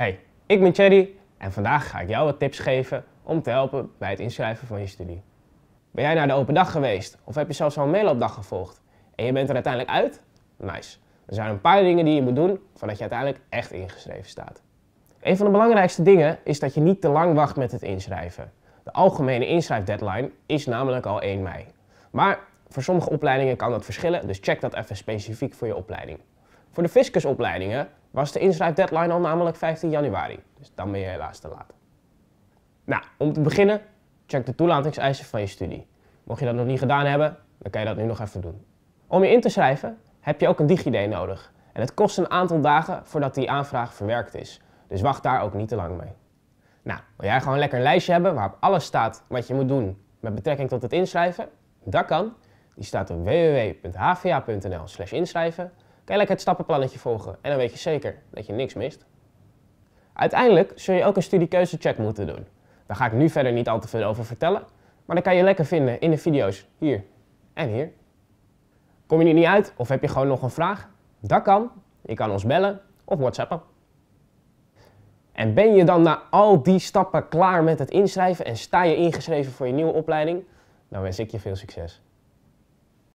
Hey, ik ben Thierry en vandaag ga ik jou wat tips geven om te helpen bij het inschrijven van je studie. Ben jij naar de open dag geweest of heb je zelfs al een meeloopdag gevolgd en je bent er uiteindelijk uit? Nice. Er zijn een paar dingen die je moet doen voordat je uiteindelijk echt ingeschreven staat. Een van de belangrijkste dingen is dat je niet te lang wacht met het inschrijven. De algemene inschrijfdeadline is namelijk al 1 mei. Maar voor sommige opleidingen kan dat verschillen, dus check dat even specifiek voor je opleiding. Voor de fiscusopleidingen was de inschrijfdeadline al namelijk 15 januari. Dus dan ben je helaas te laat. Nou, om te beginnen, check de toelatingseisen van je studie. Mocht je dat nog niet gedaan hebben, dan kan je dat nu nog even doen. Om je in te schrijven heb je ook een DigiD nodig. En het kost een aantal dagen voordat die aanvraag verwerkt is. Dus wacht daar ook niet te lang mee. Nou, wil jij gewoon lekker een lijstje hebben waarop alles staat wat je moet doen met betrekking tot het inschrijven? Dat kan. Die staat op www.hva.nl inschrijven je lekker het stappenplannetje volgen en dan weet je zeker dat je niks mist. Uiteindelijk zul je ook een studiekeuzecheck moeten doen. Daar ga ik nu verder niet al te veel over vertellen, maar dat kan je lekker vinden in de video's hier en hier. Kom je er niet uit of heb je gewoon nog een vraag? Dat kan. Je kan ons bellen of whatsappen. En ben je dan na al die stappen klaar met het inschrijven en sta je ingeschreven voor je nieuwe opleiding? Dan wens ik je veel succes.